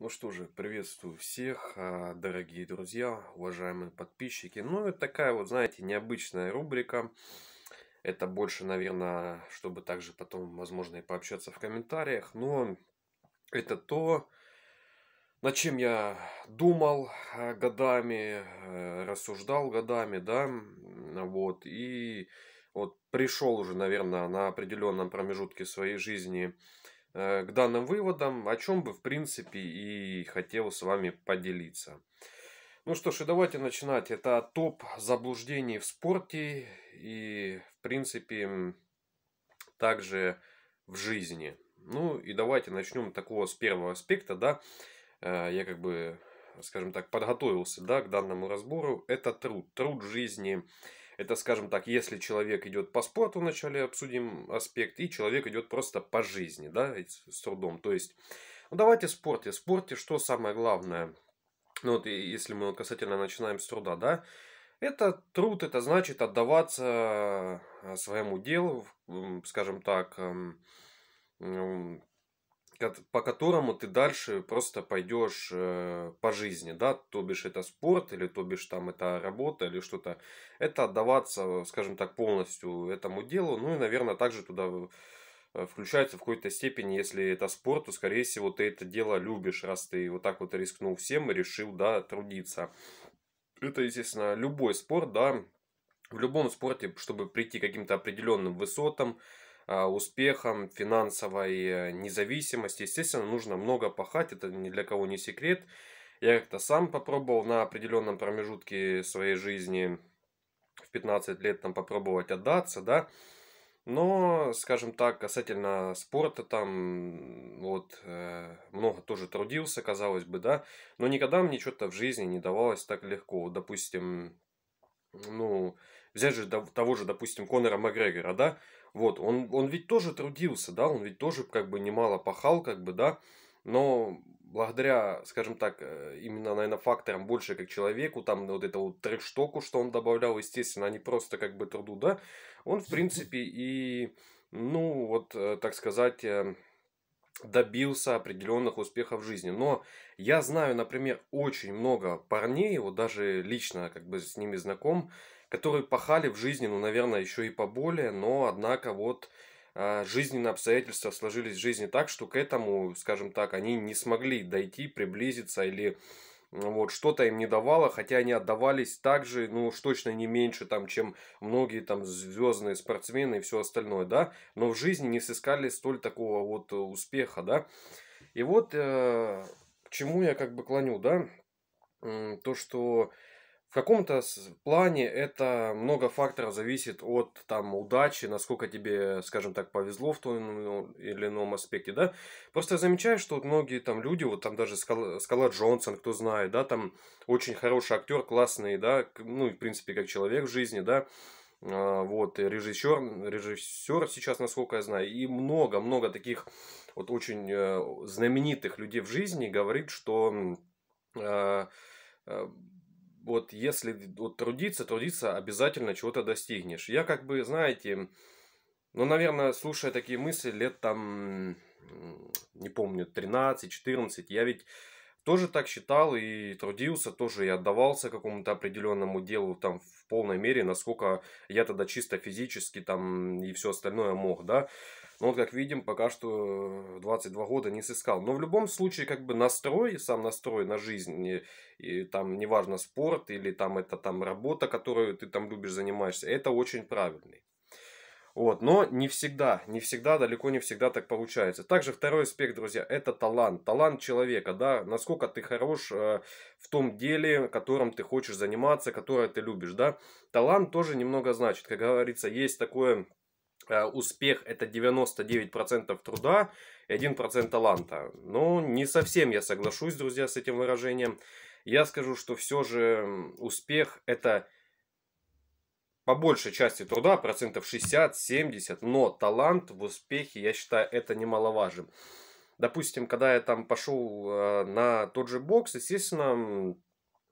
Ну что же, приветствую всех, а, дорогие друзья, уважаемые подписчики. Ну, это такая вот, знаете, необычная рубрика. Это больше, наверное, чтобы также потом, возможно, и пообщаться в комментариях. Но это то, над чем я думал а, годами, э, рассуждал годами, да, вот, и вот пришел уже, наверное, на определенном промежутке своей жизни – Э, к данным выводам, о чем бы в принципе и хотел с вами поделиться. Ну что ж, и давайте начинать. Это топ заблуждений в спорте и в принципе также в жизни. Ну и давайте начнем такого с первого аспекта, да. Э, я как бы, скажем так, подготовился, да, к данному разбору. Это труд, труд жизни это, скажем так, если человек идет по спорту, вначале обсудим аспект, и человек идет просто по жизни, да, с трудом. То есть, ну давайте в спорте. В спорте что самое главное? Ну вот если мы касательно начинаем с труда, да, это труд, это значит отдаваться э, своему делу, скажем так, эм, по которому ты дальше просто пойдешь э, по жизни, да, то бишь это спорт, или то бишь там это работа, или что-то. Это отдаваться, скажем так, полностью этому делу, ну и, наверное, также туда э, включается в какой-то степени, если это спорт, то, скорее всего, ты это дело любишь, раз ты вот так вот рискнул всем и решил, да, трудиться. Это, естественно, любой спорт, да, в любом спорте, чтобы прийти к каким-то определенным высотам, а, успехом, финансовой э, независимости. Естественно, нужно много пахать, это ни для кого не секрет. Я как-то сам попробовал на определенном промежутке своей жизни в 15 лет там попробовать отдаться, да, но, скажем так, касательно спорта, там вот э, много тоже трудился, казалось бы, да, но никогда мне что-то в жизни не давалось так легко. Вот, допустим, ну, взять же того же, допустим, Конора Макгрегора, да, вот, он, он ведь тоже трудился, да, он ведь тоже как бы немало пахал, как бы, да, но благодаря, скажем так, э, именно, наверное, факторам больше как человеку, там вот этого вот трештоку, что он добавлял, естественно, а не просто как бы труду, да, он, в принципе, и, ну, вот, э, так сказать, эм, добился определенных успехов в жизни. Но я знаю, например, очень много парней, вот даже лично как бы с ними знаком, которые пахали в жизни, ну, наверное, еще и поболее, но, однако, вот а, жизненные обстоятельства сложились в жизни так, что к этому, скажем так, они не смогли дойти, приблизиться или вот что-то им не давало, хотя они отдавались также, ну уж точно не меньше, там, чем многие там звездные спортсмены и все остальное, да, но в жизни не сыскали столь такого вот успеха, да. И вот э, к чему я как бы клоню, да, то, что в каком-то плане это много факторов зависит от там удачи, насколько тебе, скажем так, повезло в том ну, или ином аспекте, да. Просто я замечаю, что многие там люди, вот там даже Скала, Скала Джонсон, кто знает, да, там очень хороший актер, классный, да, ну и в принципе как человек в жизни, да, а, вот, режиссер, режиссер сейчас, насколько я знаю, и много-много таких вот очень э, знаменитых людей в жизни говорит, что а, а, вот если вот, трудиться, трудиться, обязательно чего-то достигнешь. Я как бы, знаете, ну, наверное, слушая такие мысли лет там, не помню, 13-14, я ведь тоже так считал и трудился, тоже и отдавался какому-то определенному делу там в полной мере, насколько я тогда чисто физически там и все остальное мог, да. Но вот, как видим, пока что 22 э, года не сыскал. Но в любом случае, как бы настрой, сам настрой на жизнь, и, и там неважно спорт или там это там работа, которую ты там любишь занимаешься, это очень правильный. Вот, но не всегда, не всегда, далеко не всегда так получается. Также второй аспект, друзья, это талант. Талант человека, да, насколько ты хорош э, в том деле, которым ты хочешь заниматься, которое ты любишь, да. Талант тоже немного значит, как говорится, есть такое Э, успех это 99% труда и 1% таланта. Но ну, не совсем я соглашусь, друзья, с этим выражением. Я скажу, что все же успех это по большей части труда, процентов 60-70, но талант в успехе, я считаю, это немаловажен. Допустим, когда я там пошел э, на тот же бокс, естественно,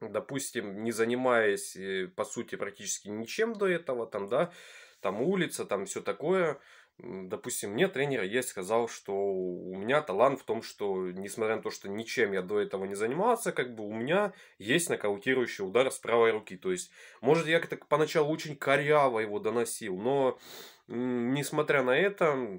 допустим, не занимаясь, э, по сути, практически ничем до этого, там, да, там улица, там все такое. Допустим, мне тренер есть сказал, что у меня талант в том, что несмотря на то, что ничем я до этого не занимался, как бы у меня есть нокаутирующий удар с правой руки. То есть, может, я как-то поначалу очень коряво его доносил, но несмотря на это,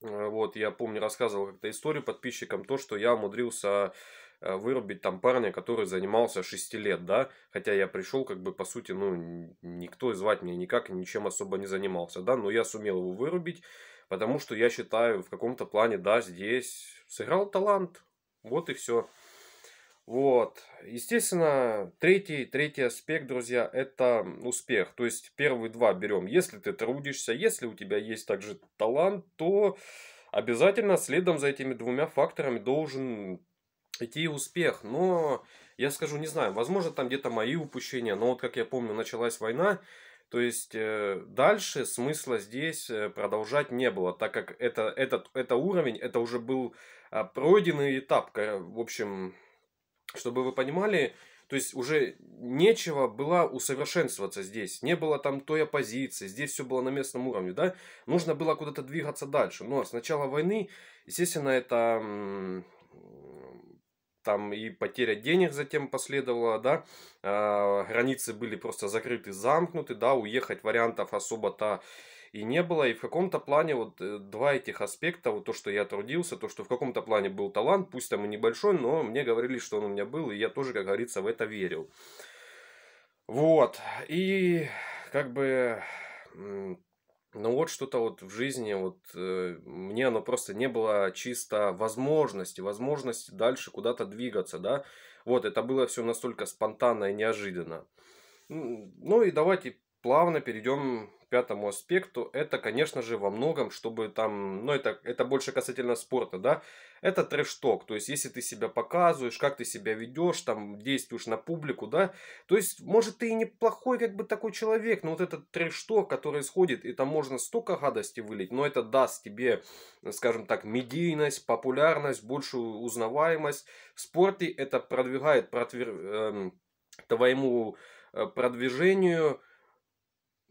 вот, я помню, рассказывал как-то историю подписчикам, то, что я умудрился Э, вырубить там парня, который занимался 6 лет, да, хотя я пришел, как бы, по сути, ну, никто и звать меня никак, ничем особо не занимался, да, но я сумел его вырубить, потому что я считаю, в каком-то плане, да, здесь сыграл талант, вот и все. Вот. Естественно, третий, третий аспект, друзья, это успех. То есть первые два берем. Если ты трудишься, если у тебя есть также талант, то обязательно следом за этими двумя факторами должен идти успех. Но я скажу, не знаю, возможно, там где-то мои упущения, но вот как я помню, началась война, то есть э, дальше смысла здесь э, продолжать не было, так как это, этот, это уровень, это уже был а, пройденный этап, в общем, чтобы вы понимали, то есть уже нечего было усовершенствоваться здесь, не было там той оппозиции, здесь все было на местном уровне, да, нужно было куда-то двигаться дальше, но с начала войны, естественно, это там и потеря денег затем последовала, да, э, границы были просто закрыты, замкнуты, да, уехать вариантов особо-то и не было, и в каком-то плане вот э, два этих аспекта, вот то, что я трудился, то, что в каком-то плане был талант, пусть там и небольшой, но мне говорили, что он у меня был, и я тоже, как говорится, в это верил. Вот, и как бы ну вот что-то вот в жизни, вот э, мне оно просто не было чисто возможности, возможности дальше куда-то двигаться, да. Вот, это было все настолько спонтанно и неожиданно. Ну и давайте плавно перейдем к пятому аспекту. Это, конечно же, во многом, чтобы там, ну, это, это больше касательно спорта, да, это трэш-ток. То есть, если ты себя показываешь, как ты себя ведешь, там, действуешь на публику, да, то есть, может, ты и неплохой, как бы, такой человек, но вот этот трэш-ток, который исходит, и там можно столько гадости вылить, но это даст тебе, скажем так, медийность, популярность, большую узнаваемость. В спорте это продвигает, протвер... Эм, э, твоему продвижению,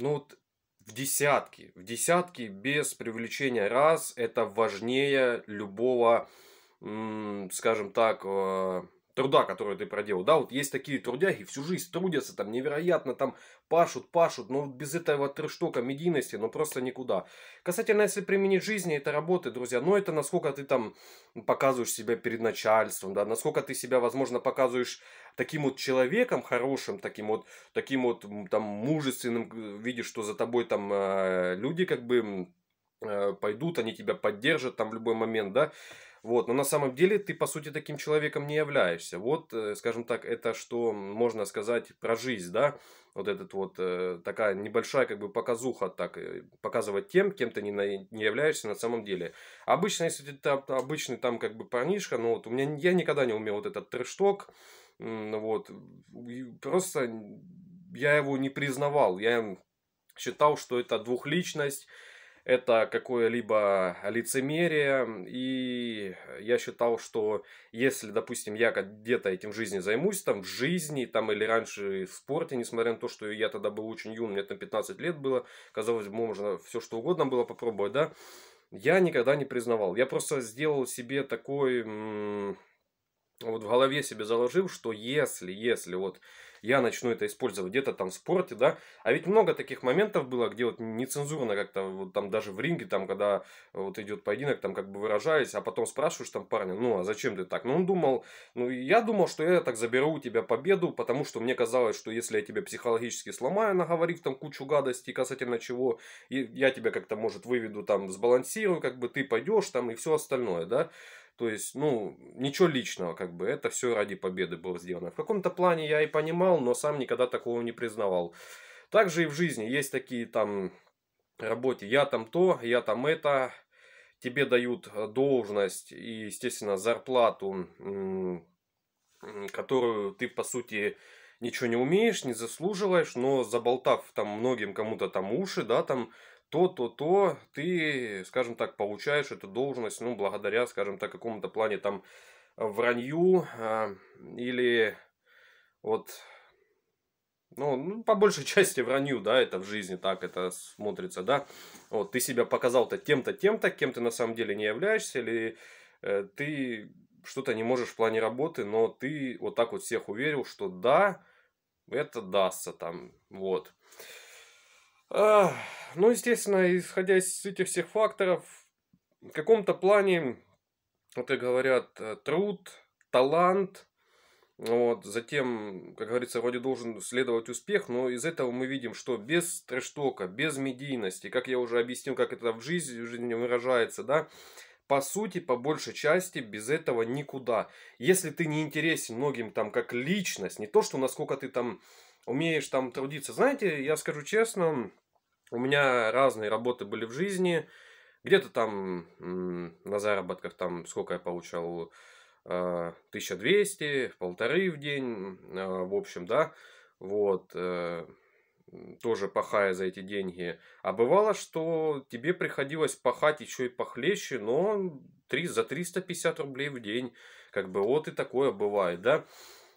ну вот в десятки, в десятки без привлечения раз, это важнее любого, скажем так, э, труда, который ты проделал. Да, вот есть такие трудяги, всю жизнь трудятся, там невероятно, там пашут, пашут, но без этого трештока медийности, ну просто никуда. Касательно, если применить жизни, это работы, друзья, но это насколько ты там показываешь себя перед начальством, да, насколько ты себя, возможно, показываешь таким вот человеком хорошим, таким вот, таким вот там мужественным, э, видишь, что за тобой там э, люди как бы э, пойдут, они тебя поддержат там в любой момент, да, вот, но на самом деле ты, по сути, таким человеком не являешься. Вот, э, скажем так, это что можно сказать про жизнь, да, вот этот вот э, такая небольшая как бы показуха так э, показывать тем, кем ты не, на, не являешься на самом деле. Обычно, если это обычный там как бы парнишка, ну вот у меня я никогда не умел вот этот трешток, ну вот просто я его не признавал, я считал, что это двухличность, это какое-либо лицемерие, и я считал, что если, допустим, я где-то этим в жизни займусь, там, в жизни, там, или раньше в спорте, несмотря на то, что я тогда был очень юн, мне там 15 лет было, казалось бы, можно все что угодно было попробовать, да, я никогда не признавал. Я просто сделал себе такой, вот в голове себе заложил, что если, если вот я начну это использовать где-то там в спорте, да. А ведь много таких моментов было, где вот нецензурно как-то, вот там даже в ринге, там, когда вот идет поединок, там как бы выражаясь, а потом спрашиваешь там парня, ну, а зачем ты так? Ну, он думал, ну, я думал, что я так заберу у тебя победу, потому что мне казалось, что если я тебя психологически сломаю, наговорив там кучу гадостей касательно чего, я тебя как-то, может, выведу там, сбалансирую, как бы ты пойдешь там и все остальное, да. То есть, ну, ничего личного, как бы, это все ради победы было сделано. В каком-то плане я и понимал, но сам никогда такого не признавал. Также и в жизни есть такие там работе, я там то, я там это, тебе дают э, должность и, естественно, зарплату, которую ты, по сути, ничего не умеешь, не заслуживаешь, но заболтав там многим кому-то там уши, да, там то-то-то, ты, скажем так, получаешь эту должность, ну, благодаря, скажем так, какому-то плане там вранью э, или вот, ну, ну, по большей части вранью, да, это в жизни так это смотрится, да. Вот, ты себя показал-то тем-то, тем-то, кем ты на самом деле не являешься, или э, ты что-то не можешь в плане работы, но ты вот так вот всех уверил, что да, это дастся там, вот. Ну, естественно, исходя из этих всех факторов, в каком-то плане, вот как говорят, э, труд, талант, вот, затем, как говорится, вроде должен следовать успех, но из этого мы видим, что без трештока, без медийности, как я уже объяснил, как это в жизни, в жизни выражается, да, по сути, по большей части, без этого никуда. Если ты не интересен многим там как личность, не то, что насколько ты там умеешь там трудиться. Знаете, я скажу честно, у меня разные работы были в жизни. Где-то там на заработках, там сколько я получал, 1200, э, полторы в день, э, в общем, да, вот, э, тоже пахая за эти деньги. А бывало, что тебе приходилось пахать еще и похлеще, но 3, за 350 рублей в день, как бы вот и такое бывает, да.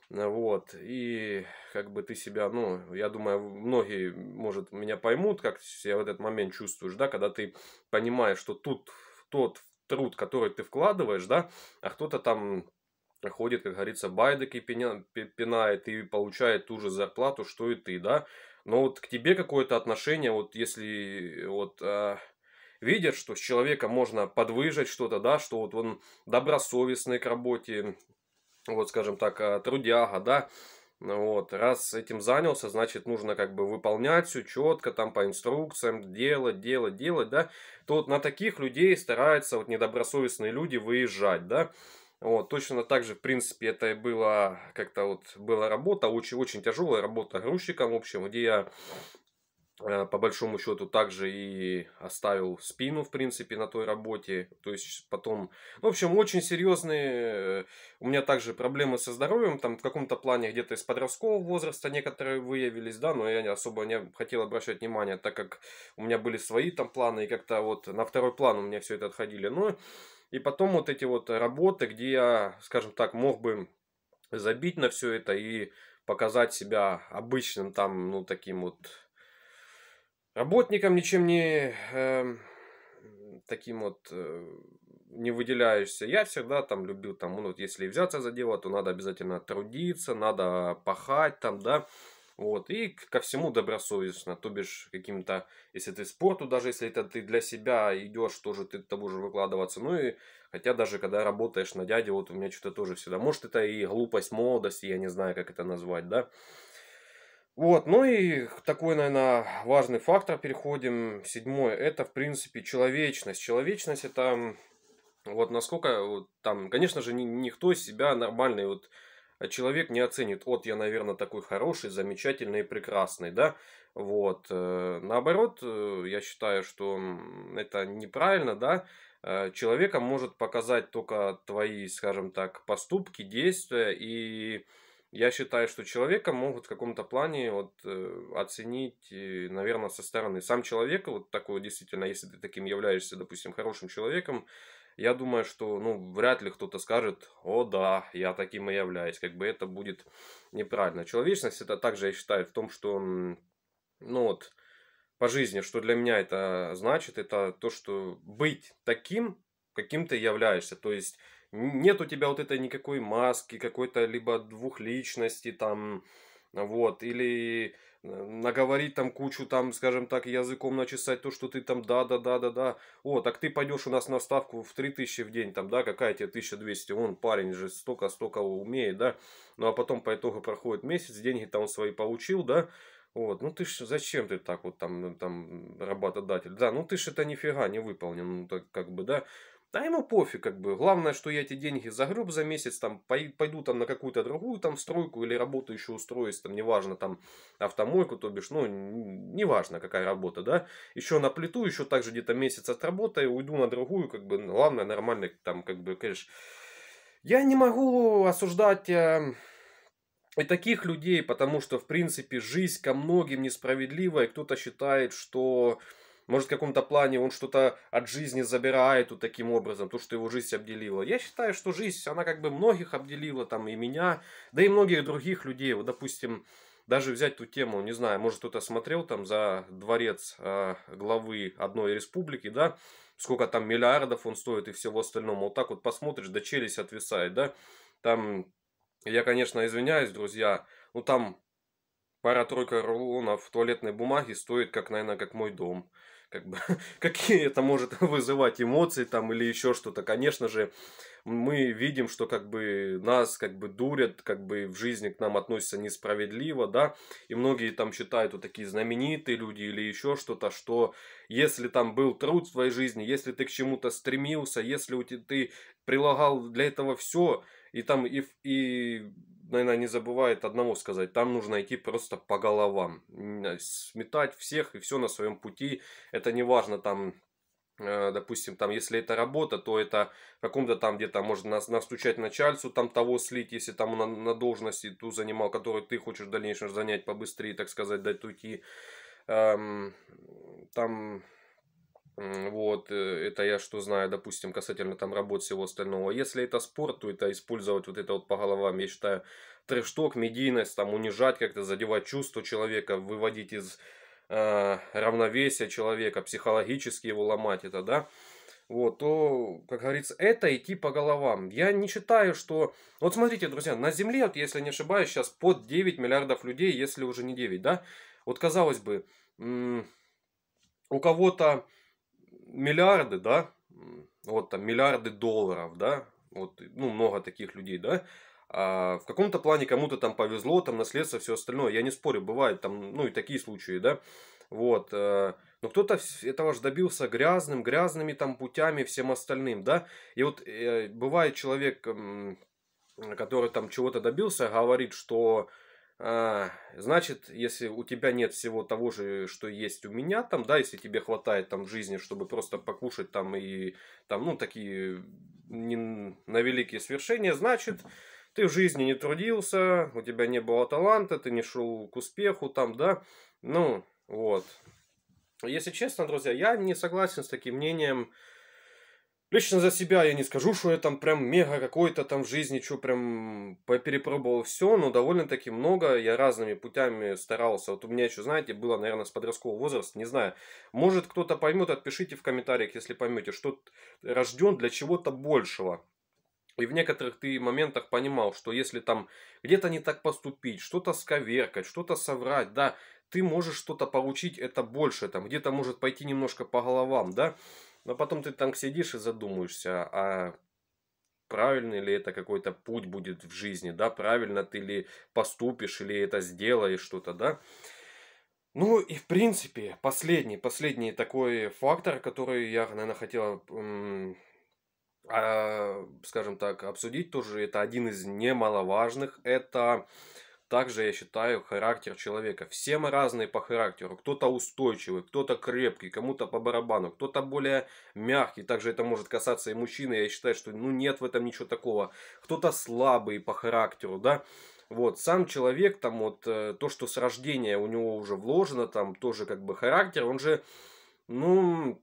Вот, и как бы ты себя, ну, я думаю, многие, может, меня поймут, как себя в этот момент чувствуешь, да, когда ты понимаешь, что тут тот труд, который ты вкладываешь, да, а кто-то там ходит, как говорится, байдыки пинает и получает ту же зарплату, что и ты, да, но вот к тебе какое-то отношение, вот если вот а, видят, что с человека можно подвыжать что-то, да, что вот он добросовестный к работе, вот, скажем так, э, трудяга, да, вот, раз этим занялся, значит, нужно как бы выполнять все четко, там по инструкциям, делать, делать, делать, да. То вот на таких людей стараются вот недобросовестные люди выезжать, да. Вот, точно так же, в принципе, это и было, как-то вот, была работа, очень-очень тяжелая работа грузчиком, в общем, где я Э, по большому счету также и оставил спину, в принципе, на той работе. То есть потом, ну, в общем, очень серьезные. Э, у меня также проблемы со здоровьем, там в каком-то плане где-то из подросткового возраста некоторые выявились, да, но я особо не хотел обращать внимание, так как у меня были свои там планы, и как-то вот на второй план у меня все это отходили. Но ну и потом вот эти вот работы, где я, скажем так, мог бы забить на все это и показать себя обычным там, ну, таким вот работником ничем не э, таким вот э, не выделяешься. Я всегда там любил, там, ну, вот если взяться за дело, то надо обязательно трудиться, надо пахать там, да, вот, и ко всему добросовестно, то бишь каким-то, если ты спорту, даже если это ты для себя идешь, тоже ты того же выкладываться, ну и хотя даже когда работаешь на дяде, вот у меня что-то тоже всегда, может это и глупость молодости, я не знаю, как это назвать, да, вот, ну и такой, наверное, важный фактор, переходим, седьмой, это, в принципе, человечность. Человечность – это вот насколько вот, там, конечно же, ни, никто себя нормальный вот человек не оценит. Вот я, наверное, такой хороший, замечательный и прекрасный, да. Вот. Э, наоборот, э, я считаю, что это неправильно, да. Э, Человека может показать только твои, скажем так, поступки, действия и я считаю, что человека могут в каком-то плане вот э, оценить, э, наверное, со стороны. Сам человека вот такой действительно, если ты таким являешься, допустим, хорошим человеком, я думаю, что, ну, вряд ли кто-то скажет, о да, я таким и являюсь, как бы это будет неправильно. Человечность это также, я считаю, в том, что, ну вот, по жизни, что для меня это значит, это то, что быть таким, каким ты являешься, то есть нет у тебя вот этой никакой маски, какой-то либо двухличности там, вот, или э, наговорить там кучу, там, скажем так, языком начесать то, что ты там да-да-да-да-да, о, так ты пойдешь у нас на ставку в 3000 в день, там, да, какая тебе 1200, он парень же столько-столько умеет, да, ну, а потом по итогу проходит месяц, деньги там он свои получил, да, вот, ну ты ж, зачем ты так вот там, э, там, работодатель, да, ну ты ж это нифига не выполнил, ну так как бы, да, да ему пофиг, как бы. Главное, что я эти деньги загреб за месяц, там, пойду там на какую-то другую там стройку или работу еще устроюсь, там, неважно, там, автомойку, то бишь, ну, неважно, какая работа, да. Еще на плиту, еще также где-то месяц отработаю, уйду на другую, как бы, главное, нормальный, там, как бы, конечно. Я не могу осуждать эм, и таких людей, потому что, в принципе, жизнь ко многим несправедлива, и кто-то считает, что может, в каком-то плане он что-то от жизни забирает вот таким образом, то, что его жизнь обделила. Я считаю, что жизнь, она как бы многих обделила, там, и меня, да и многих других людей. Вот, допустим, даже взять ту тему, не знаю, может, кто-то смотрел там за дворец э, главы одной республики, да, сколько там миллиардов он стоит и всего остального. Вот так вот посмотришь, да челюсть отвисает, да. Там, я, конечно, извиняюсь, друзья, ну там пара-тройка рулонов туалетной бумаги стоит, как, наверное, как мой дом как бы, какие это может вызывать эмоции там или еще что-то. Конечно же, мы видим, что как бы нас как бы дурят, как бы в жизни к нам относятся несправедливо, да, и многие там считают вот такие знаменитые люди или еще что-то, что если там был труд в твоей жизни, если ты к чему-то стремился, если у тебя ты прилагал для этого все, и там и, и наверное, не забывает одного сказать. Там нужно идти просто по головам. Сметать всех и все на своем пути. Это не важно там э, допустим, там, если это работа, то это каком-то там где-то можно настучать начальцу, там того слить, если там на, на должности ту занимал, которую ты хочешь в дальнейшем занять побыстрее, так сказать, дать уйти. Эм, там вот, э, это я что знаю, допустим, касательно там работ всего остального. Если это спорт, то это использовать вот это вот по головам, я считаю, трешток, медийность, там унижать как-то, задевать чувства человека, выводить из э, равновесия человека, психологически его ломать это, да. Вот, то, как говорится, это идти по головам. Я не считаю, что... Вот смотрите, друзья, на Земле, вот если не ошибаюсь, сейчас под 9 миллиардов людей, если уже не 9, да? Вот казалось бы, у кого-то миллиарды, да, вот там миллиарды долларов, да, вот, ну, много таких людей, да, а в каком-то плане кому-то там повезло, там наследство, все остальное, я не спорю, бывает там, ну, и такие случаи, да, вот, э, но кто-то этого же добился грязным, грязными там путями, всем остальным, да, и вот э, бывает человек, который там чего-то добился, говорит, что а, значит, если у тебя нет всего того же, что есть у меня, там, да, если тебе хватает там жизни, чтобы просто покушать там и там, ну, такие не, на великие свершения, значит, ты в жизни не трудился, у тебя не было таланта, ты не шел к успеху там, да, ну, вот. Если честно, друзья, я не согласен с таким мнением, Лично за себя я не скажу, что я там прям мега какой-то там в жизни, что прям перепробовал все, но довольно-таки много. Я разными путями старался. Вот у меня еще, знаете, было, наверное, с подросткового возраста, не знаю. Может, кто-то поймет, отпишите в комментариях, если поймете, что рожден для чего-то большего. И в некоторых ты моментах понимал, что если там где-то не так поступить, что-то сковеркать, что-то соврать, да, ты можешь что-то получить, это больше, там где-то может пойти немножко по головам, да, но потом ты там сидишь и задумаешься, а правильный ли это какой-то путь будет в жизни, да, правильно ты ли поступишь, или это сделаешь что-то, да. Ну и в принципе, последний, последний такой фактор, который я, наверное, хотел а, скажем так, обсудить тоже, это один из немаловажных, это также я считаю характер человека. Все мы разные по характеру. Кто-то устойчивый, кто-то крепкий, кому-то по барабану, кто-то более мягкий. Также это может касаться и мужчины. Я считаю, что ну нет в этом ничего такого. Кто-то слабый по характеру, да. Вот, сам человек, там вот, э, то, что с рождения у него уже вложено, там тоже как бы характер, он же, ну,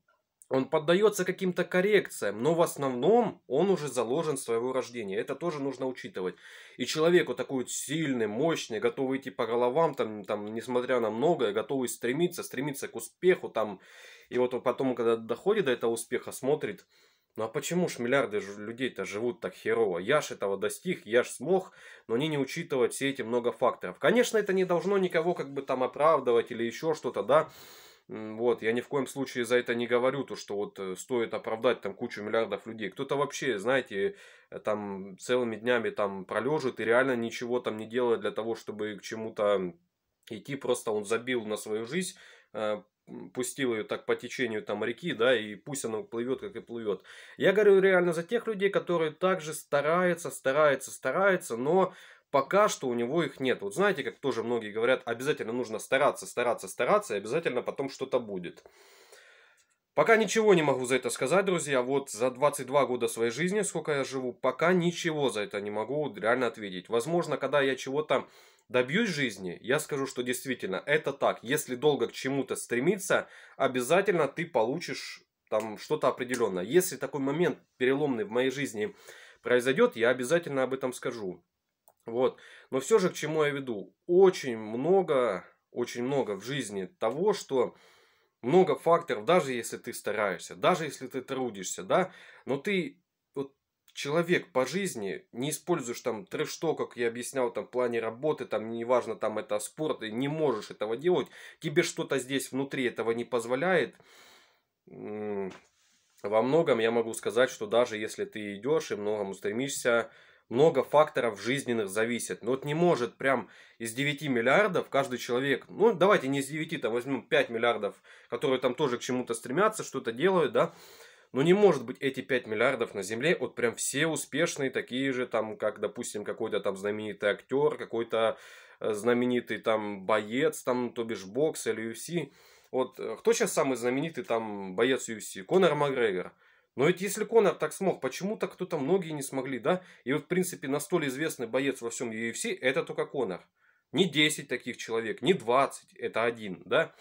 он поддается каким-то коррекциям, но в основном он уже заложен с своего рождения. Это тоже нужно учитывать. И человеку такой сильный, мощный, готовый идти по головам, там, там, несмотря на многое, готовый стремиться, стремиться к успеху. Там. И вот потом, когда доходит до этого успеха, смотрит, ну а почему ж миллиарды людей-то живут так херово? Я ж этого достиг, я ж смог, но они не учитывают все эти много факторов. Конечно, это не должно никого как бы там оправдывать или еще что-то, да, вот, я ни в коем случае за это не говорю, то, что вот э, стоит оправдать там кучу миллиардов людей. Кто-то вообще, знаете, э, там целыми днями там пролежит и реально ничего там не делает для того, чтобы к чему-то идти. Просто он забил на свою жизнь, э, пустил ее так по течению там реки, да, и пусть она плывет, как и плывет. Я говорю реально за тех людей, которые также стараются, стараются, стараются, но пока что у него их нет. Вот знаете, как тоже многие говорят, обязательно нужно стараться, стараться, стараться, и обязательно потом что-то будет. Пока ничего не могу за это сказать, друзья. Вот за 22 года своей жизни, сколько я живу, пока ничего за это не могу реально ответить. Возможно, когда я чего-то добьюсь жизни, я скажу, что действительно это так. Если долго к чему-то стремиться, обязательно ты получишь там что-то определенное. Если такой момент переломный в моей жизни произойдет, я обязательно об этом скажу. Вот. Но все же к чему я веду? Очень много, очень много в жизни того, что много факторов, даже если ты стараешься, даже если ты трудишься, да, но ты вот, человек по жизни, не используешь там трэш как я объяснял, там в плане работы, там неважно, там это спорт, ты не можешь этого делать, тебе что-то здесь внутри этого не позволяет, во многом я могу сказать, что даже если ты идешь и многому стремишься, много факторов жизненных зависит. Но ну, вот не может прям из 9 миллиардов каждый человек, ну давайте не из 9, там возьмем 5 миллиардов, которые там тоже к чему-то стремятся, что-то делают, да, но не может быть эти 5 миллиардов на Земле вот прям все успешные, такие же там, как, допустим, какой-то там знаменитый актер, какой-то э, знаменитый там боец, там, то бишь бокс или UFC. Вот э, кто сейчас самый знаменитый там боец UFC? Конор Макгрегор. Но ведь если Конор так смог, почему-то кто-то многие не смогли, да? И вот, в принципе, на столь известный боец во всем UFC – это только Конор. Не 10 таких человек, не 20, это один, да?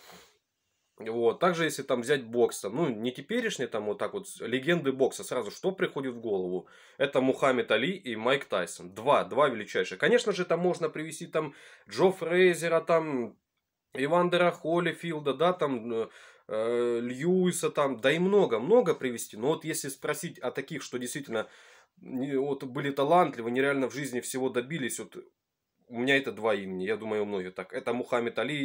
Вот, также если там взять бокса, ну, не теперешний там вот так вот, легенды бокса, сразу что приходит в голову? Это Мухаммед Али и Майк Тайсон. Два, два величайших. Конечно же, там можно привести там Джо Фрейзера, там Ивандера Холлифилда, да, там э, э, Льюиса там, да и много-много привести. Но вот если спросить о таких, что действительно вот были талантливы, нереально в жизни всего добились, вот у меня это два имени, я думаю, у многих так. Это Мухаммед Али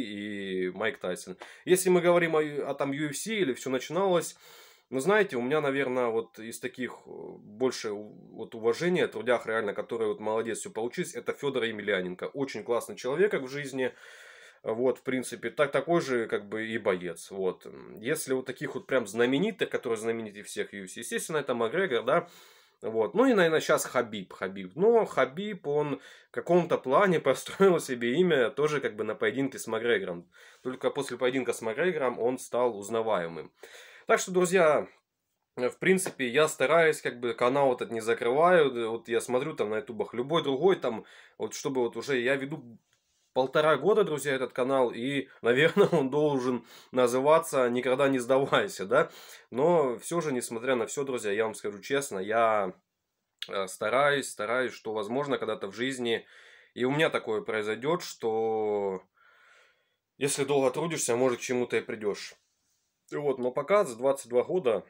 и Майк Тайсон. Если мы говорим о, о там UFC или все начиналось, ну, знаете, у меня, наверное, вот из таких э, больше вот уважения, трудях реально, которые вот молодец все получились, это Федор Емельяненко. Очень классный человек в жизни, вот, в принципе, так, такой же, как бы, и боец. Вот. Если вот таких вот прям знаменитых, которые знамениты всех UFC, естественно, это Макгрегор, да, вот. Ну и, наверное, сейчас Хабиб. Хабиб. Но Хабиб, он в каком-то плане построил себе имя тоже как бы на поединке с Макгрегором. Только после поединка с Макгрегором он стал узнаваемым. Так что, друзья, в принципе, я стараюсь, как бы, канал этот не закрываю, вот я смотрю там на ютубах любой другой, там, вот чтобы вот уже я веду полтора года, друзья, этот канал, и, наверное, он должен называться «Никогда не сдавайся», да? Но все же, несмотря на все, друзья, я вам скажу честно, я э, стараюсь, стараюсь, что, возможно, когда-то в жизни и у меня такое произойдет, что если долго трудишься, может, к чему-то и придешь. И вот, но пока за 22 года,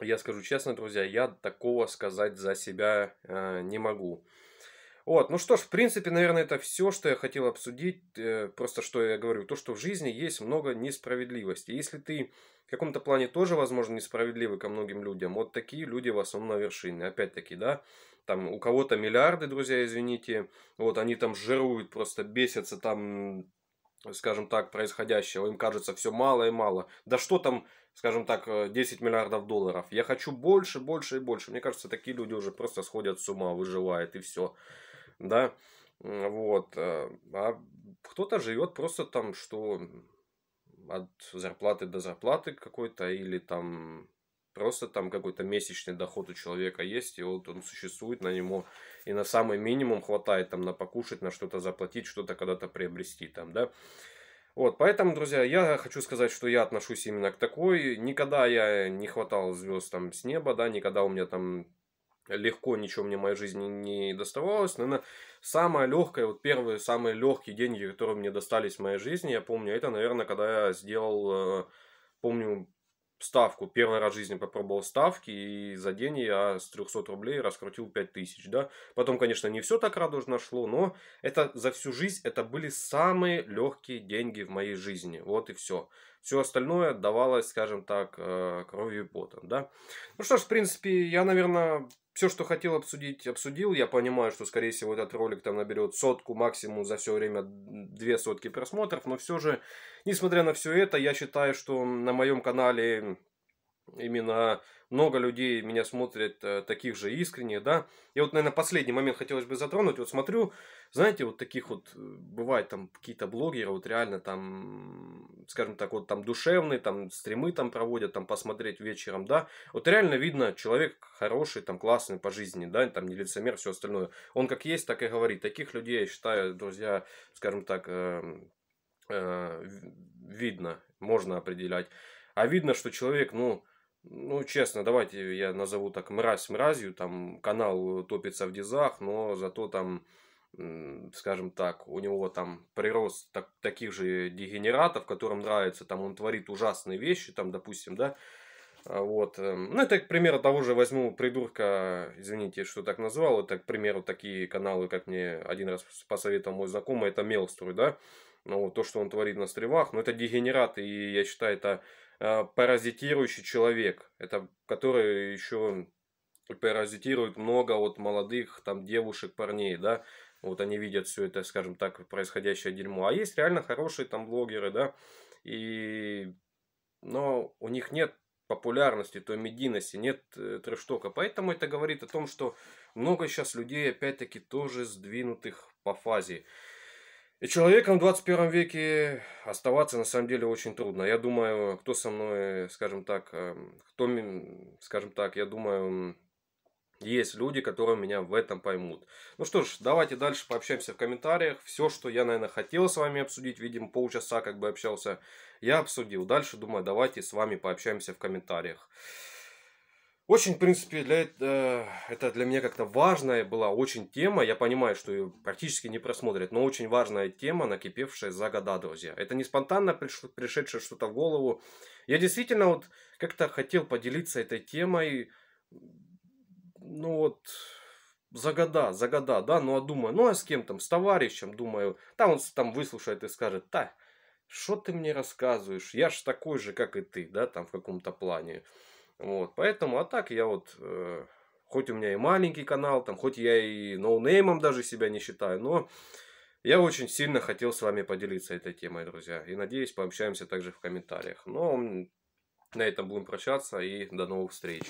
я скажу честно, друзья, я такого сказать за себя э, не могу. Вот, ну что ж, в принципе, наверное, это все, что я хотел обсудить. Э, просто что я говорю, то, что в жизни есть много несправедливости. Если ты в каком-то плане тоже, возможно, несправедливый ко многим людям, вот такие люди в основном на вершине. Опять-таки, да, там у кого-то миллиарды, друзья, извините, вот они там жируют, просто бесятся там скажем так, происходящего. Им кажется все мало и мало. Да что там, скажем так, 10 э, миллиардов долларов. Я хочу больше, больше и больше. Мне кажется, такие люди уже просто сходят с ума, выживают и все да, вот, э, а кто-то живет просто там, что от зарплаты до зарплаты какой-то, или там просто там какой-то месячный доход у человека есть, и вот он существует на него, и на самый минимум хватает там на покушать, на что-то заплатить, что-то когда-то приобрести там, да. Вот, поэтому, друзья, я хочу сказать, что я отношусь именно к такой. Никогда я не хватал звезд там с неба, да, никогда у меня там легко ничего мне в моей жизни не доставалось. Наверное, самое легкое, вот первые самые легкие деньги, которые мне достались в моей жизни, я помню, это, наверное, когда я сделал, э, помню, ставку. Первый раз в жизни попробовал ставки, и за день я с 300 рублей раскрутил 5000, да. Потом, конечно, не все так радужно шло, но это за всю жизнь это были самые легкие деньги в моей жизни. Вот и все. Все остальное давалось, скажем так, э, кровью и потом. Да? Ну что ж, в принципе, я, наверное, все, что хотел обсудить, обсудил. Я понимаю, что, скорее всего, этот ролик там наберет сотку максимум за все время, две сотки просмотров. Но все же, несмотря на все это, я считаю, что на моем канале именно много людей меня смотрят э, таких же искренне, да. И вот, наверное, последний момент хотелось бы затронуть. Вот смотрю, знаете, вот таких вот, э, бывает там какие-то блогеры, вот реально там, скажем так, вот там душевные, там стримы там проводят, там посмотреть вечером, да. Вот реально видно, человек хороший, там классный по жизни, да, там не лицемер, все остальное. Он как есть, так и говорит. Таких людей, я считаю, друзья, скажем так, эм, э, видно, можно определять. А видно, что человек, ну, ну, честно, давайте я назову так мразь мразью, там канал топится в дизах, но зато там, скажем так, у него там прирост так, таких же дегенератов, которым нравится, там он творит ужасные вещи, там, допустим, да, а вот. Эм, ну, это, к примеру, того же возьму придурка, извините, что так назвал. Это, к примеру, такие каналы, как мне один раз посоветовал мой знакомый, это Мелстрой, да. Ну, то, что он творит на стримах, ну, это дегенерат, и я считаю, это Э, паразитирующий человек, это который еще паразитирует много вот молодых там девушек, парней, да, вот они видят все это, скажем так, происходящее дерьмо. А есть реально хорошие там блогеры, да, и... Но у них нет популярности, той медийности, нет э, трештока, Поэтому это говорит о том, что много сейчас людей, опять-таки, тоже сдвинутых по фазе. И человеком в 21 веке оставаться на самом деле очень трудно. Я думаю, кто со мной, скажем так, эм, кто, скажем так, я думаю, есть люди, которые меня в этом поймут. Ну что ж, давайте дальше пообщаемся в комментариях. Все, что я, наверное, хотел с вами обсудить, видимо, полчаса как бы общался, я обсудил. Дальше, думаю, давайте с вами пообщаемся в комментариях. Очень, в принципе, для это, э, это для меня как-то важная была очень тема. Я понимаю, что ее практически не просмотрят, но очень важная тема, накипевшая за года, друзья. Это не спонтанно пришло, пришедшее что-то в голову. Я действительно вот как-то хотел поделиться этой темой, ну вот, за года, за года, да, ну а думаю, ну а с кем там, с товарищем, думаю, там он там выслушает и скажет, да, что ты мне рассказываешь, я ж такой же, как и ты, да, там в каком-то плане. Вот, поэтому, а так я вот, э, хоть у меня и маленький канал, там, хоть я и ноунеймом даже себя не считаю, но я очень сильно хотел с вами поделиться этой темой, друзья. И надеюсь, пообщаемся также в комментариях. Но ну, на этом будем прощаться и до новых встреч.